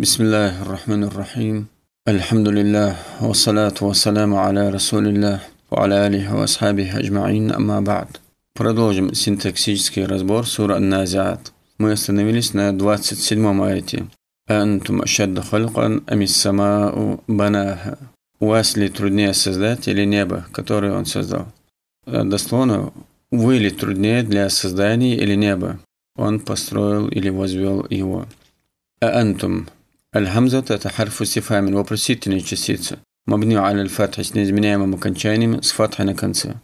بسم الله الرحمن الرحيم الحمد لله والصلاة والسلام على رسول الله وعلى آله وأصحابه أجمعين أما بعد Продолжим синтаксический разбор суры Назиат. Мы остановились на 27 аяте. «Антум ашадда халькан амиссамау банаха». У вас ли труднее создать или небо, которое он создал? Дословно, вы ли труднее для создания или небо? Он построил или возвел его. «Аантум» الهمزة تتحرف стихами вопросительной частицы, мабнию аль фатхи с неизменяемым окончаниями с фатхой на конце.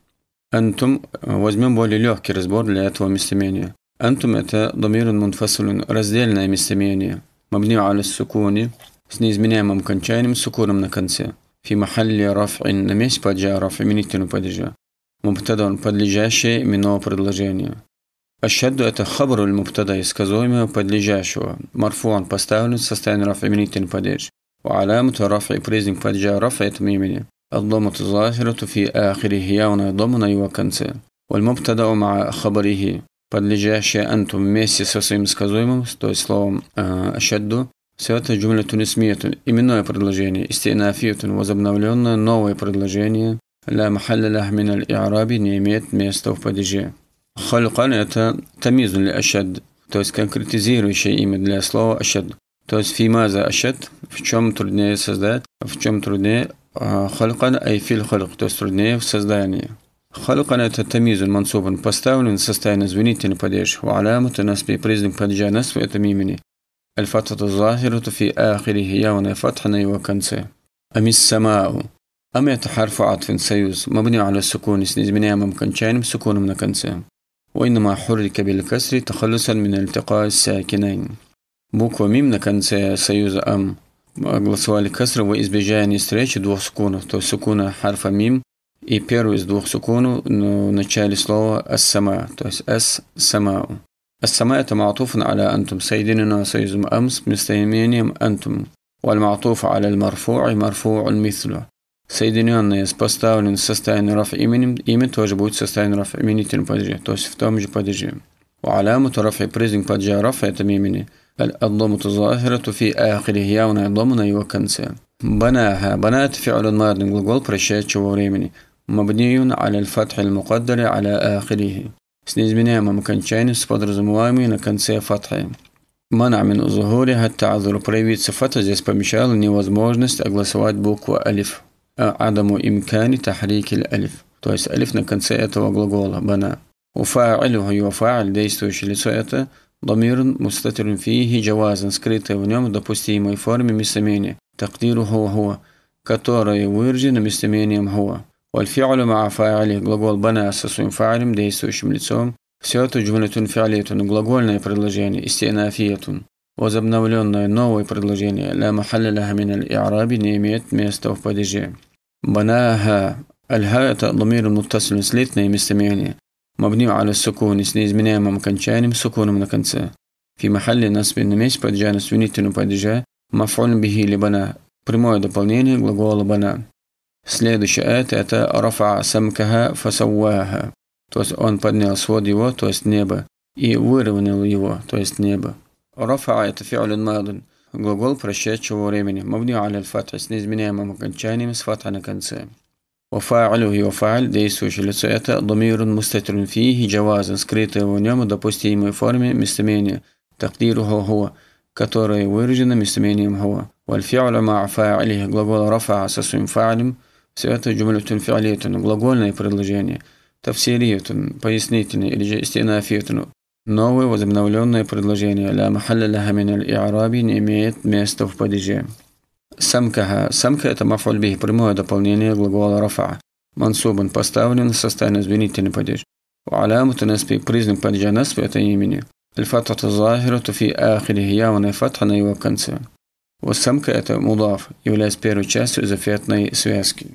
Антум – возьмем более легкий разбор для этого местоимения. Антум – это домирун мунфасулун, раздельное местоимение, мабнию аль сукуни с неизменяемым окончанием с сукуном на конце. في محل رفع на месте падежа, рав именительного падежа. Мубтадан – подлежащее именного предложения. الشد – это хабру المبتدا исказуемое подлежащего, марфуан поставлен в состоянии раф именительный падеж. وعلامة رفع признак падежа рафа – это имени. الضمة الظاهرة في آخره явная ضمна его конце. والمبتدا مع خبره подлежащее أنتم вместе со своим сказуемым, то есть словом «ашадду», все это джумля тунисмиятун, именное предложение, истинафиятун, возобновленное новое предложение, لا محل له من الإعراب не имеет места в падеже. Халькалята тамизу ли ашад, то есть конкретизирующее имя для слова ашад. То есть фимаза ашад, в чем труднее создать, в чем труднее халькан айфил хальк, то есть труднее в создании. خلقنا التمييز المنصوب поставлен в состоянии звенительной падежи وعلامة نصب признак падежа نصب это мимени الفتحة الظاهرة في آخره يونا فتحنا وكنسة أم السماء أم يتحرف عطف سيوز مبني على السكون с неизменяемым кончанием سكون на конце وإنما حرك بالكسر تخلصا من التقاء الساكنين Буква «мим» на конце союза «ам» огласовали касра во избежание встречи двух сукунов, то есть сукуна харфа «мим» и первый из двух сукунов в начале слова «ас-сама», то есть «ас-самау». «Ас-сама» это «ма'туфан аля антум», соединено союзом «ам» с местоимением «антум». والمعطوف على المرفوع مرفوع مثله соединенные с поставленным состоянием раф именем, имя тоже будет состоянием раф именительным падежи, то есть в том же падеже. وعلامة رفع признак падежа рафа это имени аль الضمة الظاهرة фи ахри явна аддому на его конце. Банаха. Бана это فعل ماضي глагол прощающего времени Мабниюн аль-Фатхи аль المقدر аля ахрихи. с неизменяемым окончанием с подразумеваемым на конце фатхи. Мана мин узухури хаттазуру проявить сифата здесь помещала невозможность огласовать букву алиф. عدم إمكان تحريك الألف то есть алиф на конце этого глагола бана. Уфа'илюху его фа'иль, действующее лицо это, ضمير مستتر فيه جواز скрытое в нем в допустимой форме местоимения تقديره هو которое выражено местоимением هو والفعل مع فاعله глагол بنا со своим фа'илем действующим лицом все это جملة فعلية глагольное предложение استئنافية возобновленное новое предложение لا محل لها من الإعراب не имеет места в падеже Банаха. Аль-ха – это ламир муттасиль слитное местоимение. Мабним аля сукуни с неизменяемым окончанием сукуном на конце. Фи махалли насбин на месте падежа свинительном падеже мафуль бихи либана. Прямое дополнение глагола бана. Следующее это – это рафа самкаха фасауаха. То есть он поднял свод его, то есть небо, и выровнял его, то есть небо. Рафа – это фиолин мадан глагол прошедшего времени. Мавню аля фатха с неизменяемым окончанием с фатха на конце. Вафа'алю и вафа'аль, действующее лицо это, домирун мустатирун фихи, джавазан, скрытое в нем допустимой форме местоимения, тахдиру хуа, которое выражено местоимением хуа. Вальфи'алю ма фа'алих, глагол рафа'a со своим фа'алем, все это джумлютун фи'алитун, глагольное предложение, тавсилиютун, пояснительное или же истинафиютун, Новое возобновленное предложение «Ля махалля мин аль-и'раби» не имеет места в падеже. Самкаха. Самка – это мафуль прямое дополнение глагола рафа. Мансубан поставлен, составлен извинительный падеж. وعلامة نسبي признак بادجا نسبي это имени. الفتحة الظاهرة في آخر явная фатха на его конце. самка это мудаф, являясь первой частью зафетной связки.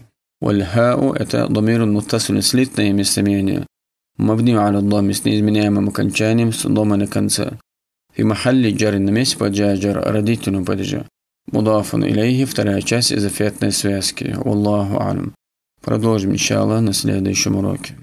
والهاء это ضمير متصل слитное местоимение, Мабни аля доми с неизменяемым окончанием с дома на конце. Фи махалли джар на месте паджа джар родителю паджа. Мудафун илейхи вторая часть из эффектной связки. Аллаху алям. Продолжим, иншаллах, на следующем уроке.